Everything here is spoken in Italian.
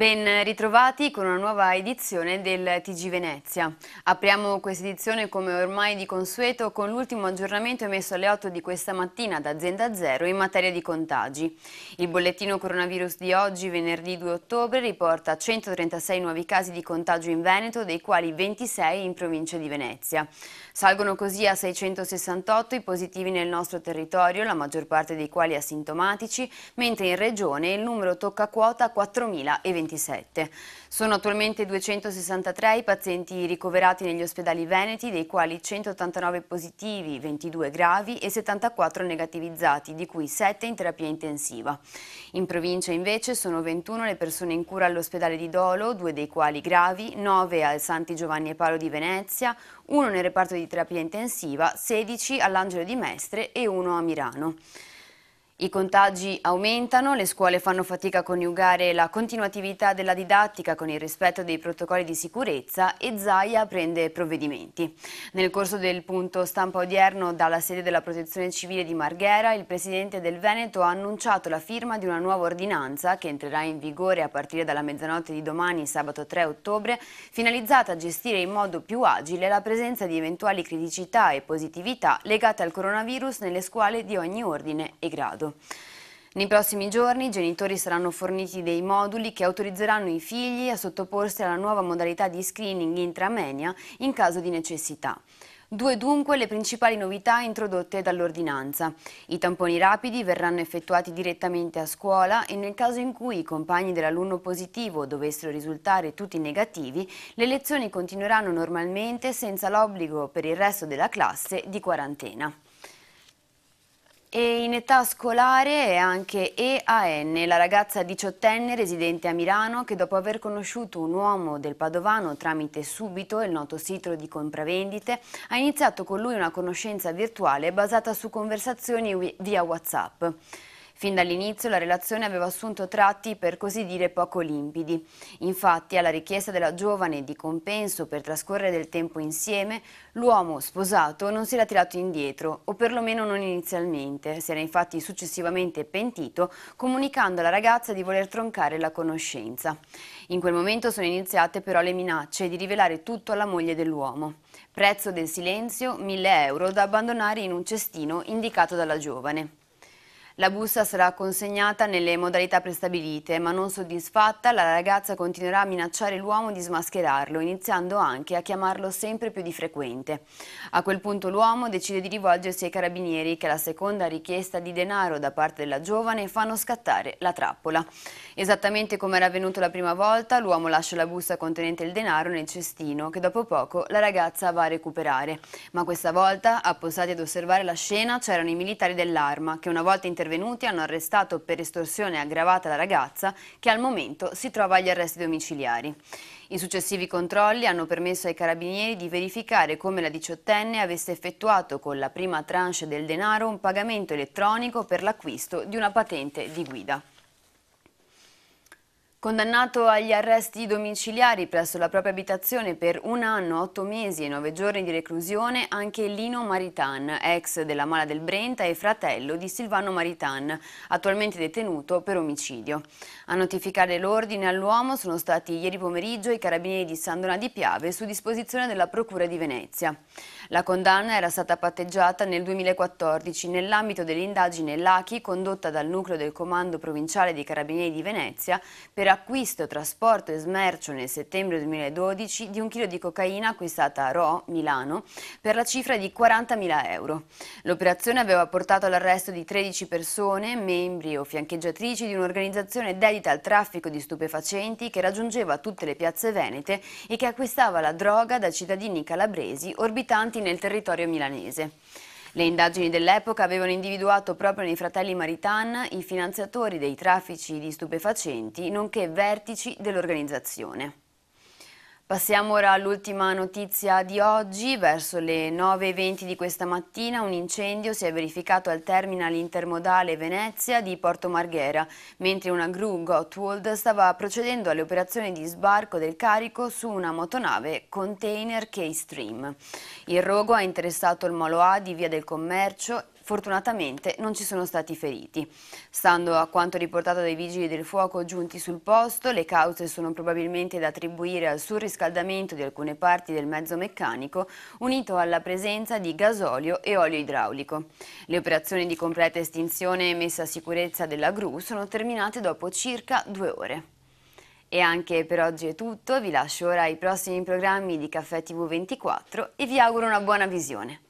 Ben ritrovati con una nuova edizione del TG Venezia. Apriamo questa edizione come ormai di consueto con l'ultimo aggiornamento emesso alle 8 di questa mattina da Azienda Zero in materia di contagi. Il bollettino coronavirus di oggi, venerdì 2 ottobre, riporta 136 nuovi casi di contagio in Veneto, dei quali 26 in provincia di Venezia. Salgono così a 668 i positivi nel nostro territorio, la maggior parte dei quali asintomatici, mentre in regione il numero tocca quota 4.020. 27. Sono attualmente 263 i pazienti ricoverati negli ospedali veneti, dei quali 189 positivi, 22 gravi e 74 negativizzati, di cui 7 in terapia intensiva. In provincia invece sono 21 le persone in cura all'ospedale di Dolo, due dei quali gravi, 9 al Santi Giovanni e Paolo di Venezia, 1 nel reparto di terapia intensiva, 16 all'Angelo di Mestre e 1 a Milano. I contagi aumentano, le scuole fanno fatica a coniugare la continuatività della didattica con il rispetto dei protocolli di sicurezza e Zaia prende provvedimenti. Nel corso del punto stampa odierno dalla sede della Protezione Civile di Marghera, il Presidente del Veneto ha annunciato la firma di una nuova ordinanza che entrerà in vigore a partire dalla mezzanotte di domani, sabato 3 ottobre, finalizzata a gestire in modo più agile la presenza di eventuali criticità e positività legate al coronavirus nelle scuole di ogni ordine e grado. Nei prossimi giorni i genitori saranno forniti dei moduli che autorizzeranno i figli a sottoporsi alla nuova modalità di screening intramenia in caso di necessità. Due dunque le principali novità introdotte dall'ordinanza. I tamponi rapidi verranno effettuati direttamente a scuola e nel caso in cui i compagni dell'alunno positivo dovessero risultare tutti negativi, le lezioni continueranno normalmente senza l'obbligo per il resto della classe di quarantena. E in età scolare è anche EAN, la ragazza diciottenne residente a Milano che dopo aver conosciuto un uomo del Padovano tramite Subito, il noto sito di compravendite, ha iniziato con lui una conoscenza virtuale basata su conversazioni via Whatsapp. Fin dall'inizio la relazione aveva assunto tratti per così dire poco limpidi. Infatti alla richiesta della giovane di compenso per trascorrere del tempo insieme, l'uomo sposato non si era tirato indietro, o perlomeno non inizialmente. Si era infatti successivamente pentito, comunicando alla ragazza di voler troncare la conoscenza. In quel momento sono iniziate però le minacce di rivelare tutto alla moglie dell'uomo. Prezzo del silenzio, 1000 euro da abbandonare in un cestino indicato dalla giovane. La busta sarà consegnata nelle modalità prestabilite, ma non soddisfatta, la ragazza continuerà a minacciare l'uomo di smascherarlo, iniziando anche a chiamarlo sempre più di frequente. A quel punto l'uomo decide di rivolgersi ai carabinieri che alla seconda richiesta di denaro da parte della giovane fanno scattare la trappola. Esattamente come era avvenuto la prima volta, l'uomo lascia la busta contenente il denaro nel cestino che dopo poco la ragazza va a recuperare. Ma questa volta, appostati ad osservare la scena, c'erano i militari dell'arma che una volta intervenuti intervenuti hanno arrestato per estorsione aggravata la ragazza che al momento si trova agli arresti domiciliari. I successivi controlli hanno permesso ai carabinieri di verificare come la diciottenne avesse effettuato con la prima tranche del denaro un pagamento elettronico per l'acquisto di una patente di guida. Condannato agli arresti domiciliari presso la propria abitazione per un anno, otto mesi e nove giorni di reclusione, anche Lino Maritan, ex della Mala del Brenta e fratello di Silvano Maritan, attualmente detenuto per omicidio. A notificare l'ordine all'uomo sono stati ieri pomeriggio i carabinieri di San Donà di Piave su disposizione della Procura di Venezia. La condanna era stata patteggiata nel 2014 nell'ambito dell'indagine Lachi condotta dal nucleo del Comando Provinciale dei Carabinieri di Venezia per l'acquisto, trasporto e smercio nel settembre 2012 di un chilo di cocaina acquistata a Ro, Milano, per la cifra di 40.000 euro. L'operazione aveva portato all'arresto di 13 persone, membri o fiancheggiatrici di un'organizzazione dedita al traffico di stupefacenti che raggiungeva tutte le piazze venete e che acquistava la droga da cittadini calabresi orbitanti nel territorio milanese. Le indagini dell'epoca avevano individuato proprio nei fratelli Maritan i finanziatori dei traffici di stupefacenti, nonché vertici dell'organizzazione. Passiamo ora all'ultima notizia di oggi. Verso le 9.20 di questa mattina un incendio si è verificato al terminal intermodale Venezia di Porto Marghera, mentre una gru Gotwold stava procedendo alle operazioni di sbarco del carico su una motonave container K-Stream. Il rogo ha interessato il Molo A di Via del Commercio Fortunatamente non ci sono stati feriti. Stando a quanto riportato dai vigili del fuoco giunti sul posto, le cause sono probabilmente da attribuire al surriscaldamento di alcune parti del mezzo meccanico, unito alla presenza di gasolio e olio idraulico. Le operazioni di completa estinzione e messa a sicurezza della gru sono terminate dopo circa due ore. E anche per oggi è tutto, vi lascio ora ai prossimi programmi di Caffè TV24 e vi auguro una buona visione.